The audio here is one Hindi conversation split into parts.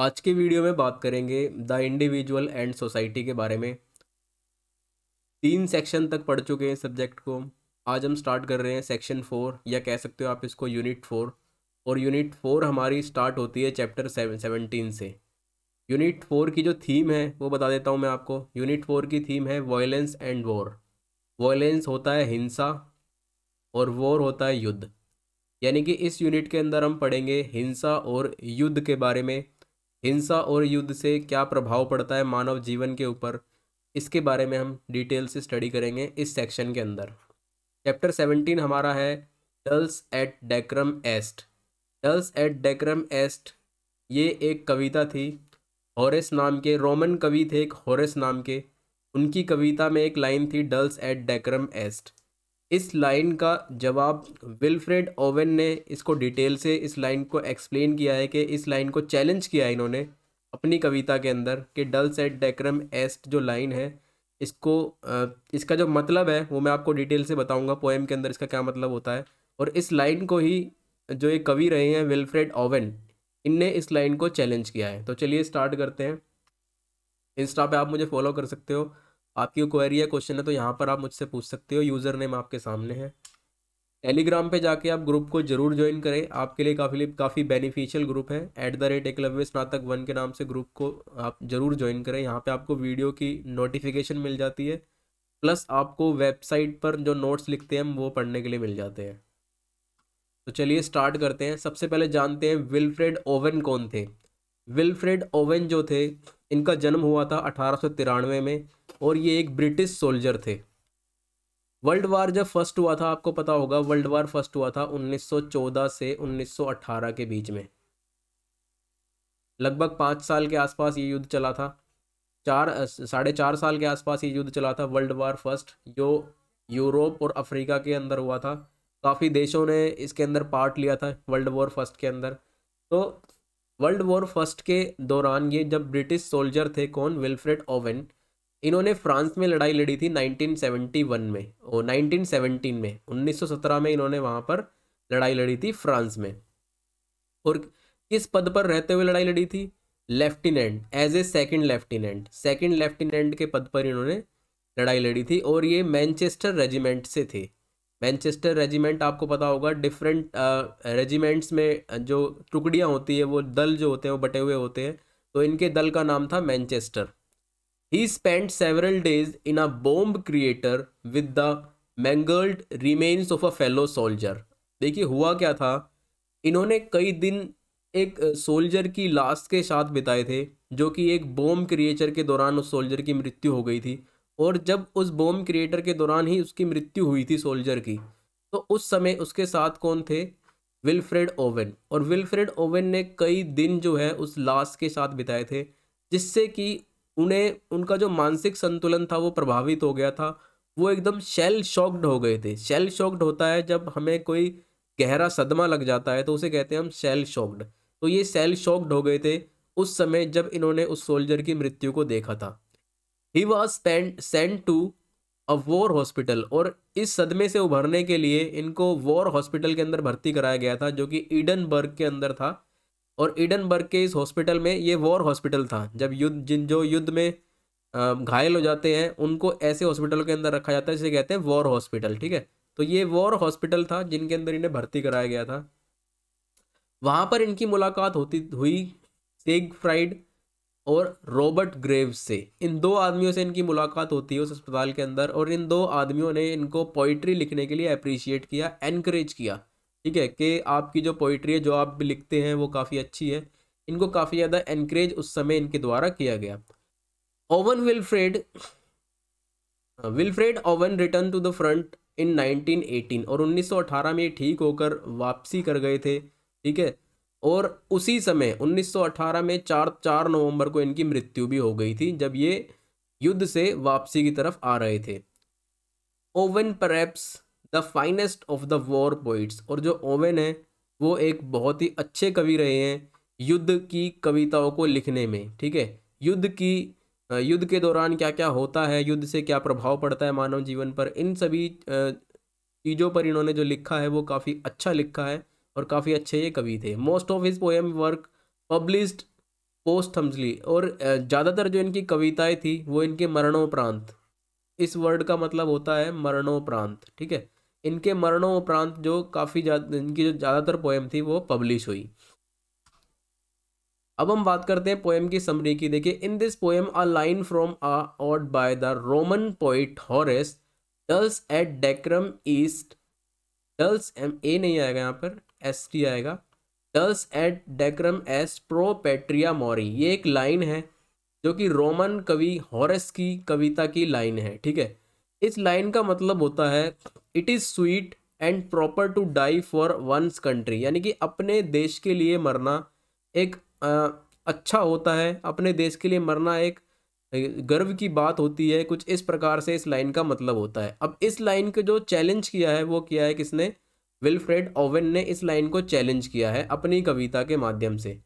आज के वीडियो में बात करेंगे द इंडिविजुअल एंड सोसाइटी के बारे में तीन सेक्शन तक पढ़ चुके हैं सब्जेक्ट को आज हम स्टार्ट कर रहे हैं सेक्शन फोर या कह सकते हो आप इसको यूनिट फोर और यूनिट फोर हमारी स्टार्ट होती है चैप्टर सेवनटीन से यूनिट फोर की जो थीम है वो बता देता हूँ मैं आपको यूनिट फोर की थीम है वायलेंस एंड वॉर वायलेंस होता है हिंसा और वॉर होता है युद्ध यानी कि इस यूनिट के अंदर हम पढ़ेंगे हिंसा और युद्ध के बारे में हिंसा और युद्ध से क्या प्रभाव पड़ता है मानव जीवन के ऊपर इसके बारे में हम डिटेल से स्टडी करेंगे इस सेक्शन के अंदर चैप्टर सेवनटीन हमारा है डल्स एट डेक्रम एस्ट डल्स एट डेक्रम एस्ट ये एक कविता थी हॉरेस नाम के रोमन कवि थे एक हॉरेस नाम के उनकी कविता में एक लाइन थी डल्स एट डेक्रम एस्ट इस लाइन का जवाब विल्फ्रेड ओवन ने इसको डिटेल से इस लाइन को एक्सप्लेन किया है कि इस लाइन को चैलेंज किया है इन्होंने अपनी कविता के अंदर कि डल सेट डेक्रम एस्ट जो लाइन है इसको इसका जो मतलब है वो मैं आपको डिटेल से बताऊंगा पोएम के अंदर इसका क्या मतलब होता है और इस लाइन को ही जो ये कवि रहे हैं विल्फ्रेड ओवन इनने इस लाइन को चैलेंज किया है तो चलिए स्टार्ट करते हैं इंस्टा पे आप मुझे फॉलो कर सकते हो आपकी क्वेरी या क्वेश्चन है तो यहाँ पर आप मुझसे पूछ सकते हो यूज़र नेम आपके सामने है टेलीग्राम पे जाके आप ग्रुप को जरूर ज्वाइन करें आपके लिए काफ़ी काफ़ी बेनिफिशियल ग्रुप है एट द रेट एकलव्य स्नातक वन के नाम से ग्रुप को आप जरूर ज्वाइन करें यहाँ पे आपको वीडियो की नोटिफिकेशन मिल जाती है प्लस आपको वेबसाइट पर जो नोट्स लिखते हैं वो पढ़ने के लिए मिल जाते हैं तो चलिए स्टार्ट करते हैं सबसे पहले जानते हैं विलफ्रेड ओवन कौन थे विलफ्रेड ओवन जो थे इनका जन्म हुआ था अठारह में और ये एक ब्रिटिश सोल्जर थे वर्ल्ड वार जब फर्स्ट हुआ था आपको पता होगा वर्ल्ड वार फर्स्ट हुआ था 1914 से 1918 के बीच में लगभग पाँच साल के आसपास ये युद्ध चला था चार साढ़े चार साल के आसपास ये युद्ध चला था वर्ल्ड वार फर्स्ट जो यूरोप और अफ्रीका के अंदर हुआ था काफ़ी देशों ने इसके अंदर पार्ट लिया था वर्ल्ड वॉर फर्स्ट के अंदर तो वर्ल्ड वॉर फर्स्ट के दौरान ये जब ब्रिटिश सोल्जर थे कौन विल्फ्रेड ओवन इन्होंने फ्रांस में लड़ाई लड़ी थी 1971 में और 1917 में 1917 में इन्होंने वहाँ पर लड़ाई लड़ी थी फ्रांस में और किस पद पर रहते हुए लड़ाई लड़ी थी lieutenant as a second lieutenant second lieutenant के पद पर इन्होंने लड़ाई लड़ी थी और ये मैनचेस्टर रेजिमेंट से थे मैनचेस्टर रेजिमेंट आपको पता होगा डिफरेंट रेजिमेंट्स में जो टुकड़ियाँ होती है वो दल जो होते हैं वो बटे हुए होते हैं तो इनके दल का नाम था Manchester he spend several days in a bomb crater with the mangled remains of a fellow soldier देखिए हुआ क्या था इन्होंने कई दिन एक सोल्जर की लाश के साथ बिताए थे जो कि एक बॉम्ब क्रिएचर के दौरान उस सोल्जर की मृत्यु हो गई थी और जब उस बॉम्ब क्रिएटर के दौरान ही उसकी मृत्यु हुई थी सोल्जर की तो उस समय उसके साथ कौन थे विल्फ्रेड ओवन और विल्फ्रेड ओवन ने कई दिन जो है उस लाश के साथ बिताए थे जिससे कि उन्हें उनका जो मानसिक संतुलन था वो प्रभावित हो गया था वो एकदम शेल शॉक्ड हो गए थे शेल शॉक्ड होता है जब हमें कोई गहरा सदमा लग जाता है तो उसे कहते हैं हम शेल शॉक्ड तो ये सेल शॉक्ड हो गए थे उस समय जब इन्होंने उस सोल्जर की मृत्यु को देखा था he was sent to a war hospital और इस सदमे से उभरने के लिए इनको वॉर हॉस्पिटल के अंदर भर्ती कराया गया था जो कि ईडनबर्ग के अंदर था और ईडनबर्ग के इस हॉस्पिटल में ये वॉर हॉस्पिटल था जब युद्ध जिन जो युद्ध में घायल हो जाते हैं उनको ऐसे हॉस्पिटल के अंदर रखा जाता है जिसे कहते हैं वॉर हॉस्पिटल ठीक है तो ये वॉर हॉस्पिटल था जिनके अंदर इन्हें भर्ती कराया गया था वहाँ पर इनकी मुलाकात होती हुई सेग फ्राइड और रॉबर्ट ग्रेव से इन दो आदमियों से इनकी मुलाकात होती है उस अस्पताल के अंदर और इन दो आदमियों ने इनको पोइट्री लिखने के लिए अप्रिशिएट किया एनकरेज किया ठीक है कि आपकी जो पोइट्री है जो आप भी लिखते हैं वो काफ़ी अच्छी है इनको काफ़ी ज़्यादा एनकरेज उस समय इनके द्वारा किया गया Owen Wilfred Wilfred Owen return to the front in 1918 और 1918 में ठीक होकर वापसी कर गए थे ठीक है और उसी समय 1918 में चार चार नवंबर को इनकी मृत्यु भी हो गई थी जब ये युद्ध से वापसी की तरफ आ रहे थे Owen perhaps the finest of the war poets और जो ओवन है वो एक बहुत ही अच्छे कवि रहे हैं युद्ध की कविताओं को लिखने में ठीक है युद्ध की युद्ध के दौरान क्या क्या होता है युद्ध से क्या प्रभाव पड़ता है मानव जीवन पर इन सभी चीज़ों पर इन्होंने जो लिखा है वो काफ़ी अच्छा लिखा है और काफ़ी अच्छे ये कवि थे most of his poem work published posthumously और ज़्यादातर जो इनकी कविताएं थी वो इनके मरणोपरांत इस वर्ड का मतलब होता है मरणोपरांत ठीक है इनके मरणोपरांत जो काफ़ी ज्यादा इनकी जो ज़्यादातर पोएम थी वो पब्लिश हुई अब हम बात करते हैं पोएम की समरी की देखिए in this poem a line from a ode by the Roman poet Horace डल्स एट डेक्रम ईस्ट डल्स एम ए नहीं आएगा यहाँ पर एस टी आएगा दस एट डेक्रम एस प्रो पेट्रिया मोरी ये एक लाइन है जो कि रोमन कवि हॉरस की कविता की लाइन है ठीक है इस लाइन का मतलब होता है it is sweet and proper to die for one's country यानी कि अपने देश के लिए मरना एक आ, अच्छा होता है अपने देश के लिए मरना एक गर्व की बात होती है कुछ इस प्रकार से इस लाइन का मतलब होता है अब इस लाइन का जो चैलेंज किया है वो किया है किसने विलफ्रेड ओवन ने इस लाइन को चैलेंज किया है अपनी कविता के माध्यम से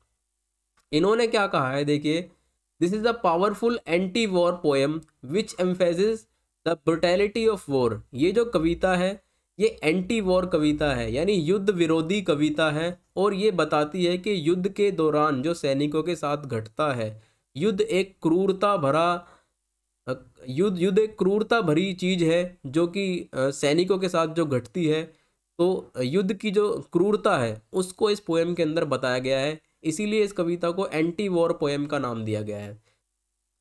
इन्होंने क्या कहा है देखिए this is a powerful anti war poem which emphasis the brutality of war ये जो कविता है ये एंटी वॉर कविता है यानी युद्ध विरोधी कविता है और ये बताती है कि युद्ध के दौरान जो सैनिकों के साथ घटता है युद्ध एक क्रूरता भरा युद्ध युद्ध एक क्रूरता भरी चीज़ है जो कि सैनिकों के साथ जो घटती है तो युद्ध की जो क्रूरता है उसको इस पोएम के अंदर बताया गया है इसीलिए इस कविता को एंटी वॉर पोएम का नाम दिया गया है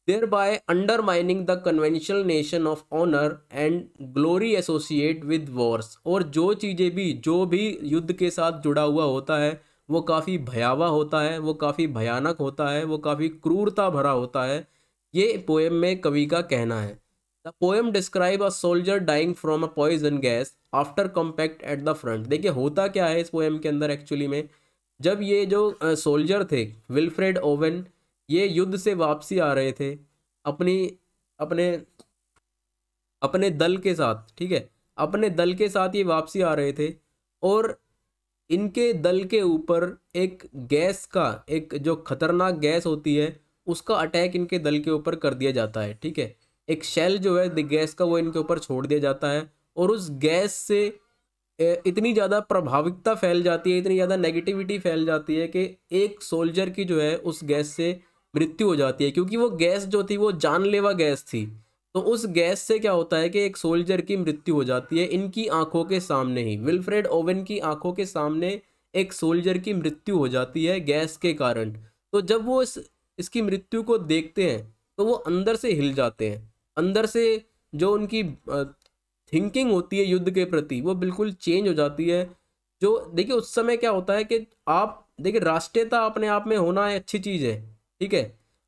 thereby undermining the conventional nation of honour and glory associate with wars और जो चीज़ें भी जो भी युद्ध के साथ जुड़ा हुआ होता है वो काफ़ी भयावह होता है वो काफ़ी भयानक होता है वो काफ़ी क्रूरता भरा होता है ये पोएम में कवि का कहना है the poem describe a soldier dying from a poison gas after combat at the front देखिए होता क्या है इस पोएम के अंदर एक्चुअली में जब ये जो सोल्जर थे विल्फ्रेड ओवन ये युद्ध से वापसी आ रहे थे अपनी अपने अपने दल के साथ ठीक है अपने दल के साथ ये वापसी आ रहे थे और इनके दल के ऊपर एक गैस का एक जो खतरनाक गैस होती है उसका अटैक इनके दल के ऊपर कर दिया जाता है ठीक है एक शेल जो है गैस का वो इनके ऊपर छोड़ दिया जाता है और उस गैस से इतनी ज़्यादा प्रभाविकता फैल जाती है इतनी ज़्यादा नेगेटिविटी फैल जाती है कि एक सोल्जर की जो है उस गैस से मृत्यु हो जाती है क्योंकि वो गैस जो थी वो जानलेवा गैस थी तो उस गैस से क्या होता है कि एक सोल्जर की मृत्यु हो जाती है इनकी आंखों के सामने ही विल्फ्रेड ओवन की आंखों के सामने एक सोल्जर की मृत्यु हो जाती है गैस के कारण तो जब वो इस इसकी मृत्यु को देखते हैं तो वो अंदर से हिल जाते हैं अंदर से जो उनकी थिंकिंग होती है युद्ध के प्रति वो बिल्कुल चेंज हो जाती है जो देखिए उस समय क्या होता है कि आप देखिए राष्ट्रीयता अपने आप में होना है अच्छी चीज़ है ठीक है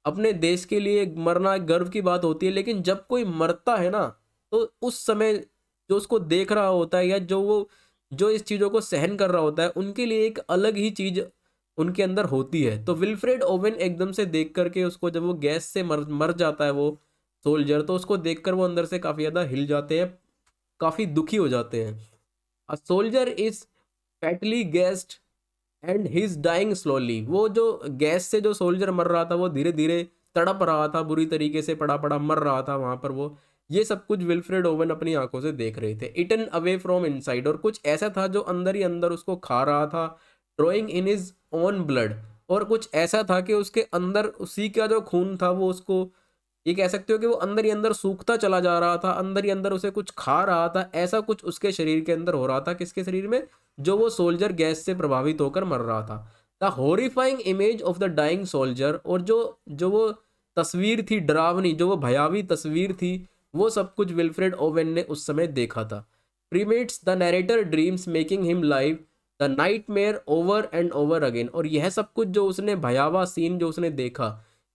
अपने देश के लिए मरना एक गर्व की बात होती है लेकिन जब कोई मरता है ना तो उस समय जो उसको देख रहा होता है या जो वो जो इस चीज़ों को सहन कर रहा होता है उनके लिए एक अलग ही चीज़ उनके अंदर होती है तो विल्फ्रेड ओवन एकदम से देख करके उसको जब वो गैस से मर मर जाता है वो सोल्जर तो उसको देखकर वो अंदर से काफ़ी ज़्यादा हिल जाते हैं काफ़ी दुखी हो जाते हैं a soldier is fatally gassed and he is dying slowly वो जो गैस से जो सोल्जर मर रहा था वो धीरे धीरे तड़प रहा था बुरी तरीके से पड़ा पड़ा मर रहा था वहाँ पर वो ये सब कुछ विल्फ्रेड ओवन अपनी आंखों से देख रहे थे इटन अवे फ्रॉम इनसाइड और कुछ ऐसा था जो अंदर ही अंदर उसको खा रहा था drowning in his own blood और कुछ ऐसा था कि उसके अंदर उसी का जो खून था वो उसको ये कह सकते हो कि वो अंदर ही अंदर सूखता चला जा रहा था अंदर ही अंदर उसे कुछ खा रहा था ऐसा कुछ उसके शरीर के अंदर हो रहा था किसके शरीर में जो वो सोल्जर गैस से प्रभावित होकर मर रहा था the horrifying image of the dying soldier और जो जो वो तस्वीर थी डरावनी जो वो भयावी तस्वीर थी वो सब कुछ विल्फ्रेड ओवेन ने उस समय देखा था permeates the narrator dreams making him live the nightmare over and over again और यह सब कुछ जो उसने भयावह सीन जो उसने देखा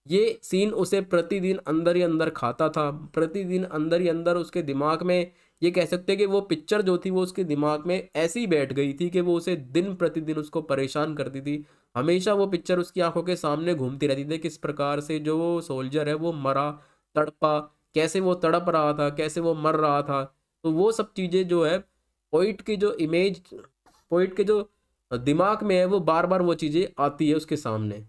ये सीन उसे प्रतिदिन अंदर ही अंदर खाता था प्रतिदिन अंदर ही अंदर उसके दिमाग में ये कह सकते हैं कि वो पिक्चर जो थी वो उसके दिमाग में ऐसी बैठ गई थी कि वो उसे दिन प्रतिदिन उसको परेशान करती थी हमेशा वो पिक्चर उसकी आंखों के सामने घूमती रहती थी किस प्रकार से जो वो सोल्जर है वो मरा तड़पा कैसे वो तड़प रहा था कैसे वो मर रहा था तो वो सब चीज़ें जो है पोइट की जो इमेज पोइट के जो दिमाग में है वो बार बार वो चीज़ें आती है उसके सामने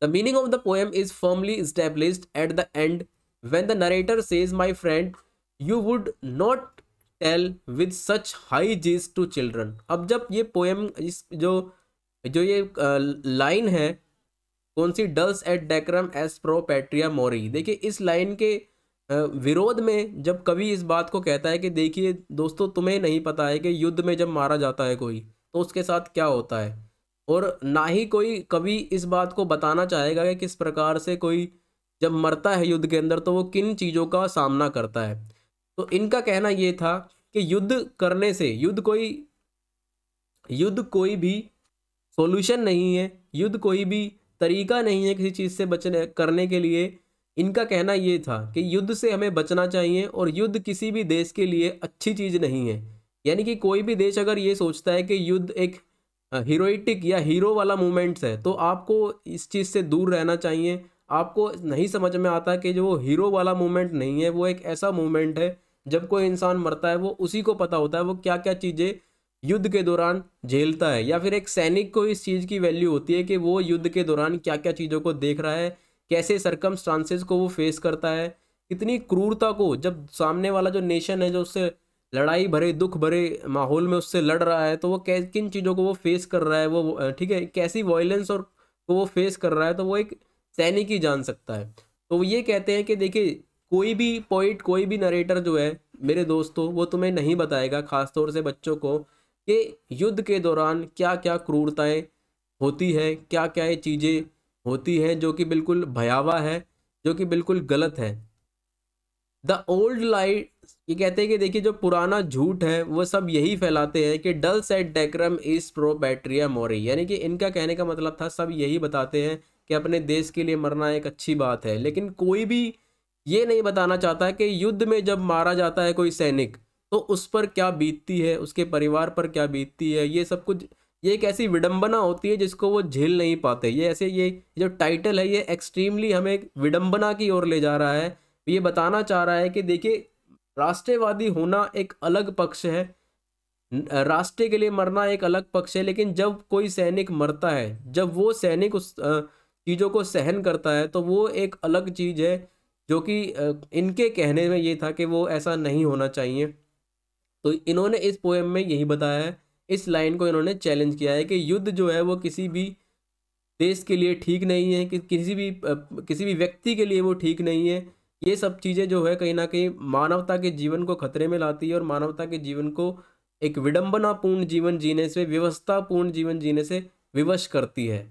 The meaning of the poem is firmly established at the end when the narrator says, My friend, you would not tell with such high gist to children. अब जब ये पोएम इस जो जो ये लाइन है कौन सी डल्स एट डेक्रम एस प्रो पेट्रिया मोरी देखिए इस लाइन के विरोध में जब कवि इस बात को कहता है कि देखिए दोस्तों तुम्हें नहीं पता है कि युद्ध में जब मारा जाता है कोई तो उसके साथ क्या होता है और ना ही कोई कवि इस बात को बताना चाहेगा कि किस प्रकार से कोई जब मरता है युद्ध के अंदर तो वो किन चीज़ों का सामना करता है तो इनका कहना ये था कि युद्ध करने से युद्ध कोई युद्ध कोई भी सॉल्यूशन नहीं है युद्ध कोई भी तरीका नहीं है किसी चीज़ से बचने करने के लिए इनका कहना ये था कि युद्ध से हमें बचना चाहिए और युद्ध किसी भी देश के लिए अच्छी चीज़ नहीं है यानी कि कोई भी देश अगर ये सोचता है कि युद्ध एक हीरोइटिक या हीरो वाला मूवमेंट्स है तो आपको इस चीज़ से दूर रहना चाहिए आपको नहीं समझ में आता कि जो हीरो वाला मूवमेंट नहीं है वो एक ऐसा मूवमेंट है जब कोई इंसान मरता है वो उसी को पता होता है वो क्या क्या चीज़ें युद्ध के दौरान झेलता है या फिर एक सैनिक को इस चीज़ की वैल्यू होती है कि वो युद्ध के दौरान क्या क्या चीज़ों को देख रहा है कैसे सरकम को वो फेस करता है कितनी क्रूरता को जब सामने वाला जो नेशन है जो उससे लड़ाई भरे दुख भरे माहौल में उससे लड़ रहा है तो वो किन चीज़ों को वो फेस कर रहा है वो ठीक है कैसी वॉयलेंस और को वो फेस कर रहा है तो वो एक सैनिक ही जान सकता है तो ये कहते हैं कि देखिए कोई भी पॉइंट कोई भी नरेटर जो है मेरे दोस्तों वो तुम्हें नहीं बताएगा ख़ासतौर से बच्चों को कि युद्ध के दौरान क्या क्या क्रूरताएँ होती है क्या क्या ये चीज़ें होती हैं जो कि बिल्कुल भयावह है जो कि बिल्कुल गलत है द ओल्ड लाइट ये कहते हैं कि देखिए जो पुराना झूठ है वो सब यही फैलाते हैं कि डल सेट डेक्रम इज प्रो बैट्रिया मोरी यानी कि इनका कहने का मतलब था सब यही बताते हैं कि अपने देश के लिए मरना एक अच्छी बात है लेकिन कोई भी ये नहीं बताना चाहता कि युद्ध में जब मारा जाता है कोई सैनिक तो उस पर क्या बीतती है उसके परिवार पर क्या बीतती है ये सब कुछ ये एक ऐसी विडंबना होती है जिसको वो झेल नहीं पाते ये ऐसे ये जो टाइटल है ये एक्सट्रीमली हमें विडंबना की ओर ले जा रहा है तो ये बताना चाह रहा है कि देखिए राष्ट्रवादी होना एक अलग पक्ष है राष्ट्र के लिए मरना एक अलग पक्ष है लेकिन जब कोई सैनिक मरता है जब वो सैनिक उस चीज़ों को सहन करता है तो वो एक अलग चीज़ है जो कि इनके कहने में ये था कि वो ऐसा नहीं होना चाहिए तो इन्होंने इस पोएम में यही बताया है इस लाइन को इन्होंने चैलेंज किया है कि युद्ध जो है वो किसी भी देश के लिए ठीक नहीं है कि किसी भी किसी भी व्यक्ति के लिए वो ठीक नहीं है ये सब चीज़ें जो है कहीं ना कहीं मानवता के जीवन को खतरे में लाती है और मानवता के जीवन को एक विडंबनापूर्ण जीवन जीने से व्यवस्थापूर्ण जीवन जीने से विवश करती है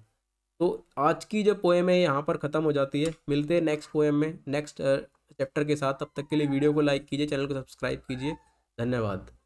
तो आज की जो पोएम है यहाँ पर ख़त्म हो जाती है मिलते हैं नेक्स्ट पोएम में नेक्स्ट चैप्टर के साथ तब तक के लिए वीडियो को लाइक कीजिए चैनल को सब्सक्राइब कीजिए धन्यवाद